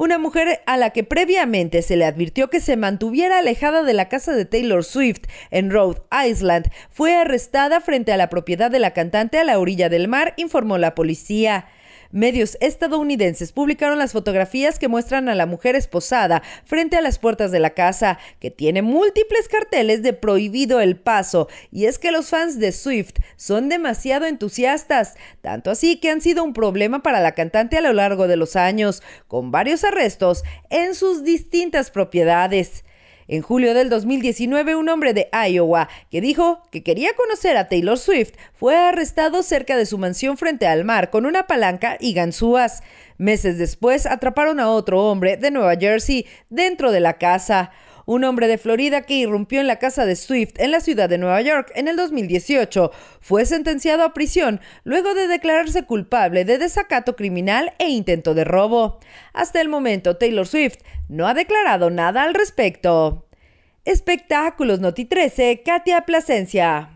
una mujer a la que previamente se le advirtió que se mantuviera alejada de la casa de Taylor Swift en Rhode Island, fue arrestada frente a la propiedad de la cantante a la orilla del mar, informó la policía. Medios estadounidenses publicaron las fotografías que muestran a la mujer esposada frente a las puertas de la casa, que tiene múltiples carteles de prohibido el paso, y es que los fans de Swift son demasiado entusiastas, tanto así que han sido un problema para la cantante a lo largo de los años, con varios arrestos en sus distintas propiedades. En julio del 2019, un hombre de Iowa que dijo que quería conocer a Taylor Swift fue arrestado cerca de su mansión frente al mar con una palanca y ganzúas. Meses después, atraparon a otro hombre de Nueva Jersey dentro de la casa. Un hombre de Florida que irrumpió en la casa de Swift en la ciudad de Nueva York en el 2018 fue sentenciado a prisión luego de declararse culpable de desacato criminal e intento de robo. Hasta el momento, Taylor Swift no ha declarado nada al respecto. Espectáculos Noti 13, Katia Placencia.